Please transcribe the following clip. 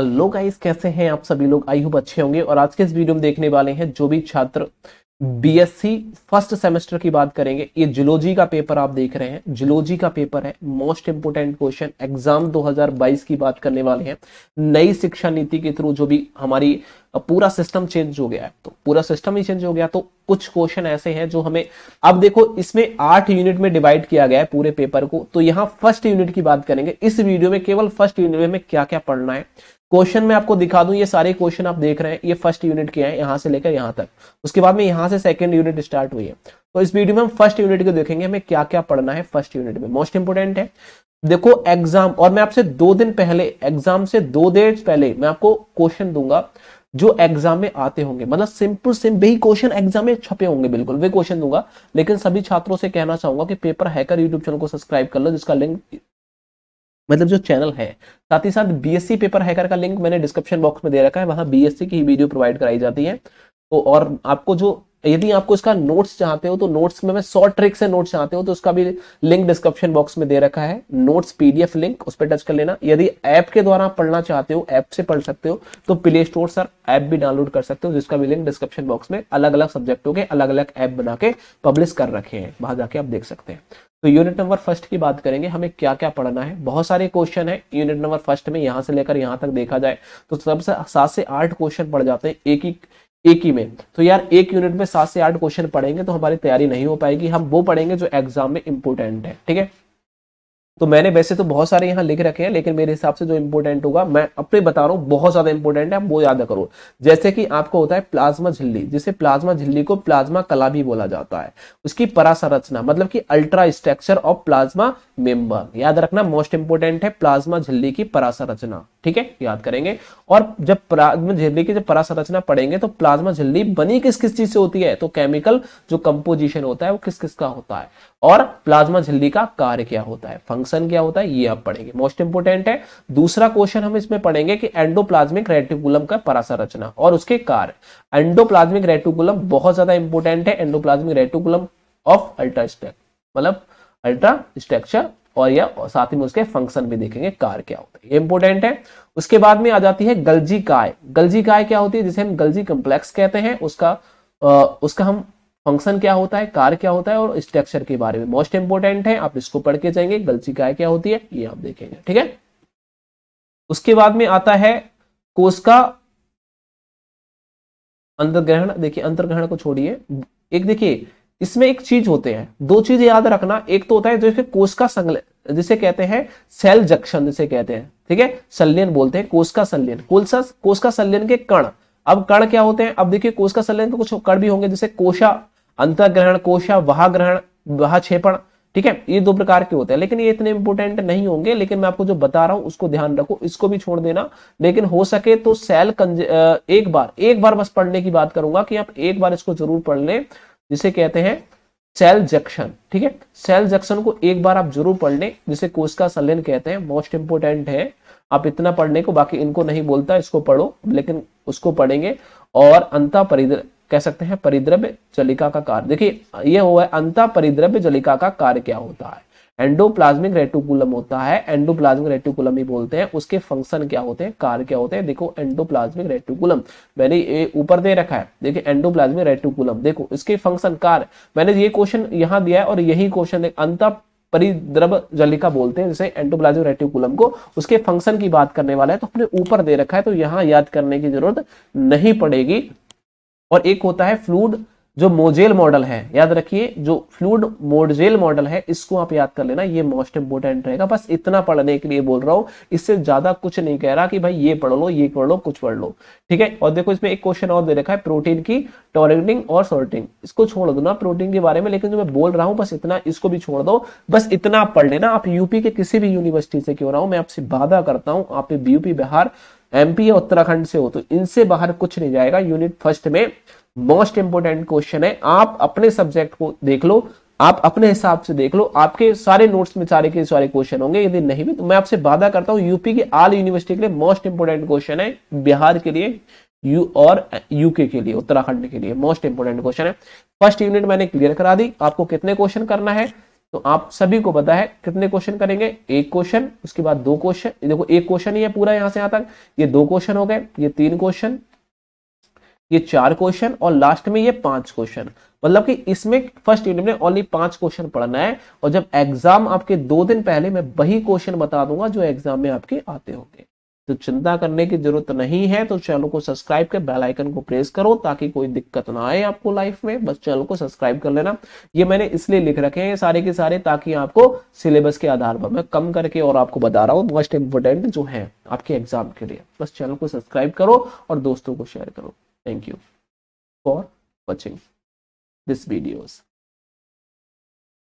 Hello guys कैसे हैं आप सभी लोग आई होप अच्छे होंगे और आज के इस वीडियो में देखने वाले हैं जो भी छात्र बीएससी फर्स्ट सेमेस्टर की बात करेंगे ये जुलोजी का पेपर आप देख रहे हैं जुलोजी का पेपर है मोस्ट इंपोर्टेंट क्वेश्चन एग्जाम 2022 की बात करने वाले हैं नई शिक्षा नीति के थ्रू जो भी हमारी अब पूरा सिस्टम चेंज हो गया है तो पूरा सिस्टम ही चेंज हो गया तो कुछ क्वेश्चन ऐसे हैं जो हमें अब देखो इसमें आठ यूनिट में डिवाइड किया गया है पूरे पेपर को तो यहाँ फर्स्ट यूनिट की बात करेंगे इस वीडियो में केवल फर्स्ट यूनिट में क्या क्या पढ़ना है क्वेश्चन में आपको दिखा दूं ये सारे क्वेश्चन आप देख रहे हैं ये फर्स्ट यूनिट के हैं यहाँ से लेकर यहाँ तक उसके बाद में यहाँ से सेकंड यूनिट स्टार्ट हुई है तो इस वीडियो में हम फर्स्ट यूनिट को देखेंगे हमें क्या क्या पढ़ना है फर्स्ट यूनिट में मोस्ट इंपोर्टेंट है देखो एग्जाम और मैं आपसे दो दिन पहले एग्जाम से दो देर पहले मैं आपको क्वेश्चन दूंगा जो एग्जाम में आते होंगे मतलब सिंपल सिम वही क्वेश्चन एग्जाम में छपे होंगे बिल्कुल वे क्वेश्चन दूंगा लेकिन सभी छात्रों से कहना चाहूंगा कि पेपर हैकर यूट्यूब चैनल को सब्सक्राइब कर लो जिसका लिंक मतलब जो चैनल है साथ ही साथ बीएससी पेपर हैकर का लिंक मैंने डिस्क्रिप्शन बॉक्स में दे रखा है वहां बीएससी की वीडियो प्रोवाइड कराई जाती है तो और आपको जो यदि आपको इसका नोट्स चाहते हो तो नोट्स में मैं शॉर्ट ट्रिक से नोट्स चाहते हो तो उसका भी लिंक डिस्क्रिप्शन बॉक्स में दे रखा है नोट्स पीडीएफ लिंक उस पर टच कर लेना यदि ऐप के द्वारा आप पढ़ना चाहते हो ऐप से पढ़ सकते हो तो प्ले स्टोर सर ऐप भी डाउनलोड कर सकते हो जिसका भी लिंक डिस्क्रिप्शन बॉक्स में अलग अलग सब्जेक्टों के अलग अलग ऐप बना के पब्लिश कर रखे हैं वहां जाके आप देख सकते हैं तो यूनिट नंबर फर्स्ट की बात करेंगे हमें क्या क्या पढ़ना है बहुत सारे क्वेश्चन है यूनिट नंबर फर्स्ट में यहां से लेकर यहाँ तक देखा जाए तो सबसे सात से आठ क्वेश्चन पढ़ जाते हैं एक ही एक ही में तो यार एक यूनिट में सात से आठ क्वेश्चन पढ़ेंगे तो हमारी तैयारी नहीं हो पाएगी हम वो पढ़ेंगे जो एग्जाम में इंपोर्टेंट है ठीक है तो मैंने वैसे तो बहुत सारे यहाँ लिख रखे हैं लेकिन मेरे हिसाब से जो इंपोर्टेंट होगा मैं अपने बता रहा हूँ बहुत ज्यादा इंपोर्टेंट है वो याद करो जैसे कि आपको होता है प्लाज्मा झिल्ली जिसे प्लाज्मा झिल्ली को प्लाज्मा कला भी बोला जाता है उसकी परासंरचना मतलब कि ultra structure of plasma member याद रखना मोस्ट इंपोर्टेंट है प्लाज्मा झिल्ली की परासंरचना ठीक है याद करेंगे और जब प्लाज्मा झिल्ली की जब परासंरचना पढ़ेंगे तो प्लाज्मा झिल्ली बनी किस किस चीज से होती है तो केमिकल जो कंपोजिशन होता है वो किस किस का होता है और प्लाज्मा झिल्ली का कार्य क्या होता है फंक्शन क्या होता है ये आप पढ़ेंगे मोस्ट इंपोर्टेंट है दूसरा क्वेश्चन हम इसमें पढ़ेंगे कि एंडोप्लाज्मिक रेटिकुलम का परासरचना और उसके कार्य एंडोप्लाज्मिक रेटिकुलम बहुत ज्यादा इंपोर्टेंट है एंडोप्लाज्मिक रेटिकुलम ऑफ अल्ट्रास्टेक मतलब अल्ट्रा स्ट्रक्चर और या साथ में उसके फंक्शन भी देखेंगे कार क्या होता है ये इंपॉर्टेंट है उसके बाद में आ जाती है गलजी काय गलजी काय क्या होती है जिसे हम गलजी कम्प्लेक्स कहते हैं उसका आ, उसका हम फंक्शन क्या होता है कार क्या होता है और स्ट्रक्चर के बारे में मोस्ट इंपोर्टेंट है आप इसको पढ़ के जाएंगे गलजी काय क्या होती है ये आप देखेंगे ठीक है उसके बाद में आता है कोष का अंतर्ग्रहण देखिए अंतर्ग्रहण को छोड़िए एक देखिए इसमें एक चीज होते हैं दो चीज याद रखना एक तो होता है जिसे कोष का संगल जिसे कहते हैं सेल जक्शन जिसे कहते हैं ठीक है सल्यन बोलते हैं कोष का सल्यन कोलसा कोष का सल्यन के कण अब कण क्या होते हैं अब देखिए कोष का सल्यन के तो कुछ कण भी होंगे जैसे कोशा अंतग्रहण कोशा वहा ग्रहण वहा क्षेपण ठीक है ये दो प्रकार के होते हैं लेकिन ये इतने इंपोर्टेंट नहीं होंगे लेकिन मैं आपको जो बता रहा हूं उसको ध्यान रखो इसको भी छोड़ देना लेकिन हो सके तो सेल कंज एक बार एक बार बस पढ़ने की बात करूंगा कि आप एक बार इसको जरूर पढ़ लें जिसे कहते हैं सेल जंक्शन ठीक है सेल जंक्शन को एक बार आप जरूर पढ़ लें जिसे कोश का संलयन कहते हैं मोस्ट इंपोर्टेंट है आप इतना पढ़ने को बाकी इनको नहीं बोलता इसको पढ़ो लेकिन उसको पढ़ेंगे और अंता परिद्र कह सकते हैं परिद्रव्य जलिका का कार्य देखिए यह हुआ है अंता परिद्रव्य जलिका का कार्य क्या होता है एंडोप्लाज्मिक रेटिकुलम होता है एंडोप्लाज्मिक रेटिकुलम ही बोलते हैं उसके फंक्शन क्या होते हैं कार्य क्या होते हैं देखो एंडोप्लाज्मिक रेटिकुलम मैंने ये ऊपर दे रखा है देखिए एंडोप्लाज्मिक रेटिकुलम देखो इसके फंक्शन कार्य मैंने ये क्वेश्चन यहां दिया है और यही क्वेश्चन अंत परिद्रव जलिका बोलते हैं जैसे एंडोप्लाज्मिक रेटिकुलम को उसके फंक्शन की बात करने वाला है तो हमने ऊपर दे रखा है तो यहां याद करने की जरूरत नहीं पड़ेगी और एक होता है फ्लूड जो मोजेल मॉडल है याद रखिए जो फ्लूड मोडजेल मॉडल है इसको आप याद कर लेना ये मोस्ट इंपोर्टेंट रहेगा बस इतना पढ़ने के लिए बोल रहा हूं इससे ज्यादा कुछ नहीं कह रहा कि भाई ये पढ़ लो ये पढ़ लो कुछ पढ़ लो ठीक है और देखो इसमें एक क्वेश्चन और दे रखा है प्रोटीन की टॉरेटिंग और सोल्टिंग इसको छोड़ दो ना प्रोटीन के बारे में लेकिन जो मैं बोल रहा हूँ बस इतना इसको भी छोड़ दो बस इतना आप पढ़ लेना आप यूपी के किसी भी यूनिवर्सिटी से क्यों रहा हूँ मैं आपसे वादा करता हूँ आप यूपी बिहार एमपी या उत्तराखंड से हो तो इनसे बाहर कुछ नहीं जाएगा यूनिट फर्स्ट में मोस्ट इंपोर्टेंट क्वेश्चन है आप अपने सब्जेक्ट को देख लो आप अपने हिसाब से देख लो आपके सारे नोट्स में सारे के सारे क्वेश्चन होंगे यदि नहीं भी तो मैं आपसे वादा करता हूं यूपी की आल यूनिवर्सिटी के लिए मोस्ट इंपोर्टेंट क्वेश्चन है बिहार के लिए यू और यूके के लिए उत्तराखंड के लिए मोस्ट इंपोर्टेंट क्वेश्चन है फर्स्ट यूनिट मैंने क्लियर करा दी आपको कितने क्वेश्चन करना है तो आप सभी को पता है कितने क्वेश्चन करेंगे एक क्वेश्चन उसके बाद दो क्वेश्चन देखो एक क्वेश्चन ही है पूरा यहां से यहां तक ये दो क्वेश्चन हो गए ये तीन क्वेश्चन ये चार क्वेश्चन और लास्ट में ये पांच क्वेश्चन मतलब कि इसमें फर्स्ट यूनिट में ओनली पांच क्वेश्चन पढ़ना है और जब एग्जाम आपके दो दिन पहले मैं वही क्वेश्चन बता दूंगा जो एग्जाम में आपके आते होंगे तो चिंता करने की जरूरत नहीं है तो चैनल को सब्सक्राइब कर बेल आइकन को प्रेस करो ताकि कोई दिक्कत ना आए आपको लाइफ में बस चैनल को सब्सक्राइब कर लेना ये मैंने इसलिए लिख रखे हैं सारे के सारे ताकि आपको सिलेबस के आधार पर मैं कम करके और आपको बता रहा हूँ मोस्ट इम्पोर्टेंट जो है आपके एग्जाम के लिए बस चैनल को सब्सक्राइब करो और दोस्तों को शेयर करो Thank you for watching these videos.